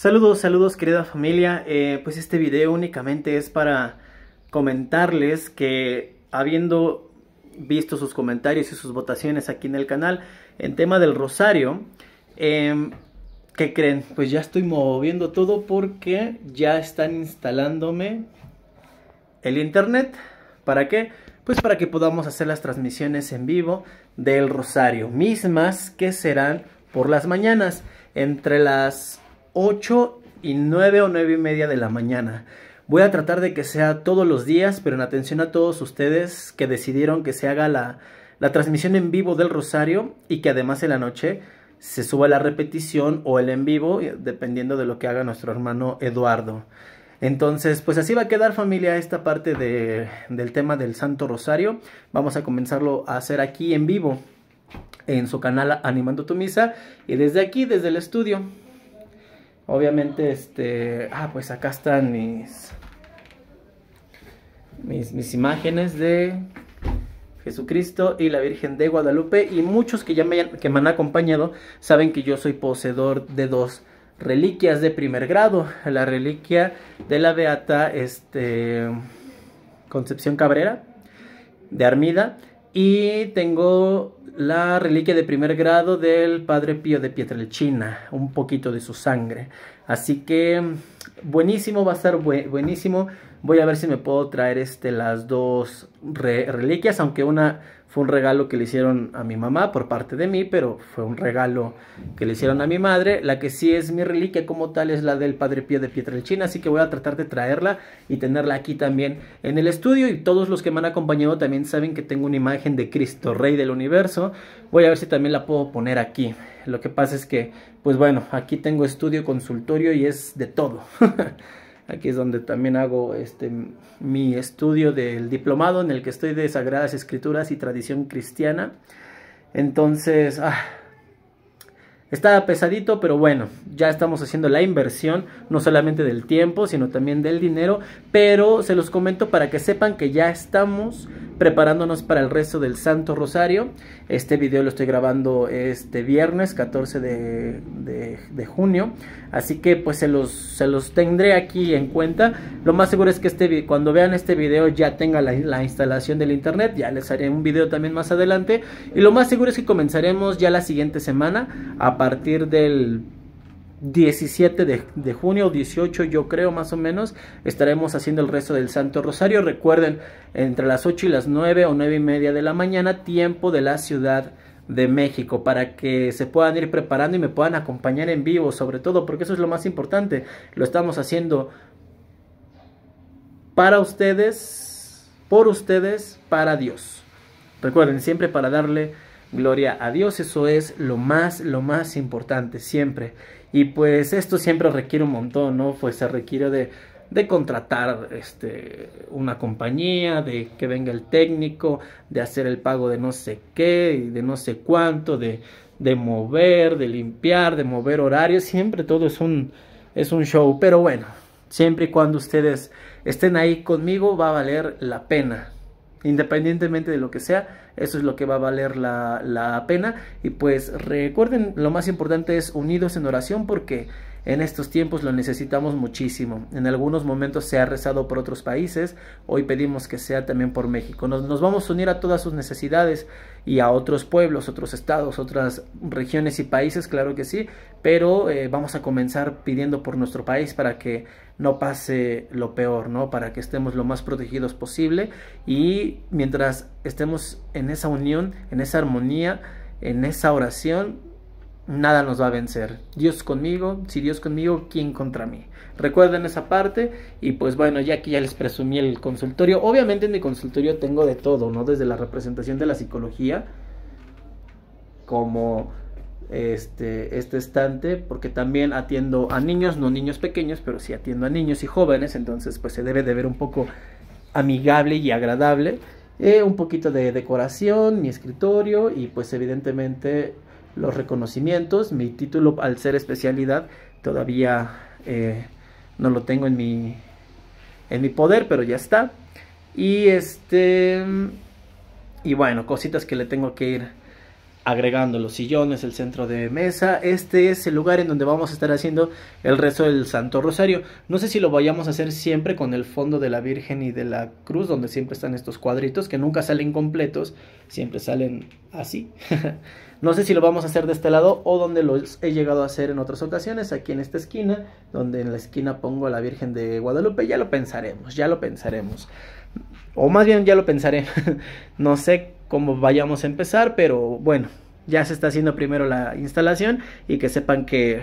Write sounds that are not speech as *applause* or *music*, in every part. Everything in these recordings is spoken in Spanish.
Saludos, saludos querida familia. Eh, pues este video únicamente es para comentarles que habiendo visto sus comentarios y sus votaciones aquí en el canal en tema del rosario, em, ¿qué creen? Pues ya estoy moviendo todo porque ya están instalándome el internet. ¿Para qué? Pues para que podamos hacer las transmisiones en vivo del rosario, mismas que serán por las mañanas entre las 8 y 9 o 9 y media de la mañana. Voy a tratar de que sea todos los días, pero en atención a todos ustedes que decidieron que se haga la, la transmisión en vivo del Rosario y que además en la noche se suba la repetición o el en vivo, eh, dependiendo de lo que haga nuestro hermano Eduardo. Entonces, pues así va a quedar familia esta parte del tema del Santo Rosario. Vamos a comenzarlo a hacer aquí en vivo, en su canal Animando tu Misa, y desde aquí, desde el estudio. Obviamente, este, ah, pues acá están mis, mis, imágenes de Jesucristo y la Virgen de Guadalupe. Y muchos que ya me, me han acompañado saben que yo soy poseedor de dos reliquias de primer grado. La reliquia de la Beata este, Concepción Cabrera de Armida y tengo la reliquia de primer grado del Padre Pío de Pietrelcina, un poquito de su sangre. Así que buenísimo, va a estar buenísimo. Voy a ver si me puedo traer este, las dos reliquias, aunque una fue un regalo que le hicieron a mi mamá por parte de mí, pero fue un regalo que le hicieron a mi madre. La que sí es mi reliquia como tal es la del Padre Pío de Pietrelcina, así que voy a tratar de traerla y tenerla aquí también en el estudio. Y todos los que me han acompañado también saben que tengo una imagen de Cristo, Rey del Universo. Voy a ver si también la puedo poner aquí. Lo que pasa es que, pues bueno, aquí tengo estudio, consultorio y es de todo. *laughs* Aquí es donde también hago este, mi estudio del diplomado en el que estoy de Sagradas Escrituras y Tradición Cristiana. Entonces, ah, está pesadito, pero bueno, ya estamos haciendo la inversión, no solamente del tiempo, sino también del dinero. Pero se los comento para que sepan que ya estamos preparándonos para el resto del Santo Rosario. Este video lo estoy grabando este viernes 14 de, de, junio, así que pues se los, se los tendré aquí en cuenta. Lo más seguro es que este, cuando vean este video ya tenga la, la instalación del internet, ya les haré un video también más adelante. Y lo más seguro es que comenzaremos ya la siguiente semana a partir del 17 de, junio, 18 yo creo más o menos, estaremos haciendo el resto del Santo Rosario. Recuerden, entre las 8 y las 9 o 9 y media de la mañana, tiempo de la Ciudad de México, para que se puedan ir preparando y me puedan acompañar en vivo, sobre todo, porque eso es lo más importante. Lo estamos haciendo para ustedes, por ustedes, para Dios. Recuerden, siempre para darle gloria a Dios, eso es lo más, lo más importante, siempre. Y pues esto siempre requiere un montón, ¿no? Pues se requiere de, de contratar este, una compañía, de que venga el técnico, de hacer el pago de no sé qué, de no sé cuánto, de, de mover, de limpiar, de mover horarios, siempre todo es un, es un show, pero bueno, siempre y cuando ustedes estén ahí conmigo va a valer la pena. Independientemente de lo que sea, eso es lo que va a valer la, la pena. Y pues recuerden, lo más importante es unidos en oración porque en estos tiempos lo necesitamos muchísimo. En algunos momentos se ha rezado por otros países, hoy pedimos que sea también por México. Nos, vamos a unir a todas sus necesidades y a otros pueblos, otros estados, otras regiones y países, claro que sí, pero eh, vamos a comenzar pidiendo por nuestro país para que no pase lo peor, ¿no? Para que estemos lo más protegidos posible y mientras estemos en esa unión, en esa armonía, en esa oración, nada nos va a vencer. Dios conmigo, si Dios conmigo, ¿quién contra mí? Recuerden esa parte y pues bueno, ya que ya les presumí el consultorio, obviamente en mi consultorio tengo de todo, ¿no? Desde la representación de la psicología, como este, este estante, porque también atiendo a niños, no niños pequeños, pero sí atiendo a niños y jóvenes, entonces pues se debe de ver un poco amigable y agradable. Eh, un poquito de decoración, mi escritorio y pues evidentemente los reconocimientos. Mi título al ser especialidad todavía eh, no lo tengo en mi, en mi poder, pero ya está. Y este... Y bueno, cositas que le tengo que ir agregando los sillones, el centro de mesa. Este es el lugar en donde vamos a estar haciendo el rezo del Santo Rosario. No sé si lo vayamos a hacer siempre con el fondo de la Virgen y de la Cruz, donde siempre están estos cuadritos que nunca salen completos, siempre salen así. *laughs* no sé si lo vamos a hacer de este lado o donde los he llegado a hacer en otras ocasiones, aquí en esta esquina, donde en la esquina pongo a la Virgen de Guadalupe. Ya lo pensaremos, ya lo pensaremos. O más bien ya lo pensaré. *laughs* no sé como vayamos a empezar, pero bueno, ya se está haciendo primero la instalación y que sepan que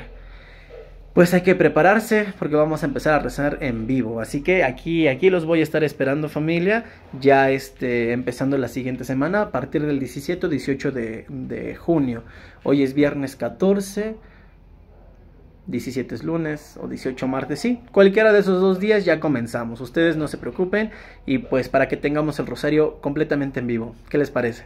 pues hay que prepararse porque vamos a empezar a rezar en vivo. Así que aquí, aquí los voy a estar esperando familia, ya este, empezando la siguiente semana a partir del 17 18 de, de junio. Hoy es viernes 14. 17 es lunes o 18 martes, sí. Cualquiera de esos dos días ya comenzamos. Ustedes no se preocupen y pues para que tengamos el rosario completamente en vivo. ¿Qué les parece?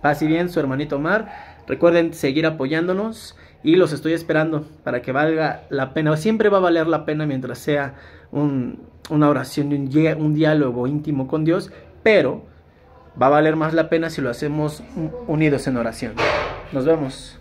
Paz bien, su hermanito Omar. Recuerden seguir apoyándonos y los estoy esperando para que valga la pena. Siempre va a valer la pena mientras sea un, una oración y un diálogo íntimo con Dios, pero va a valer más la pena si lo hacemos unidos en oración. Nos vemos.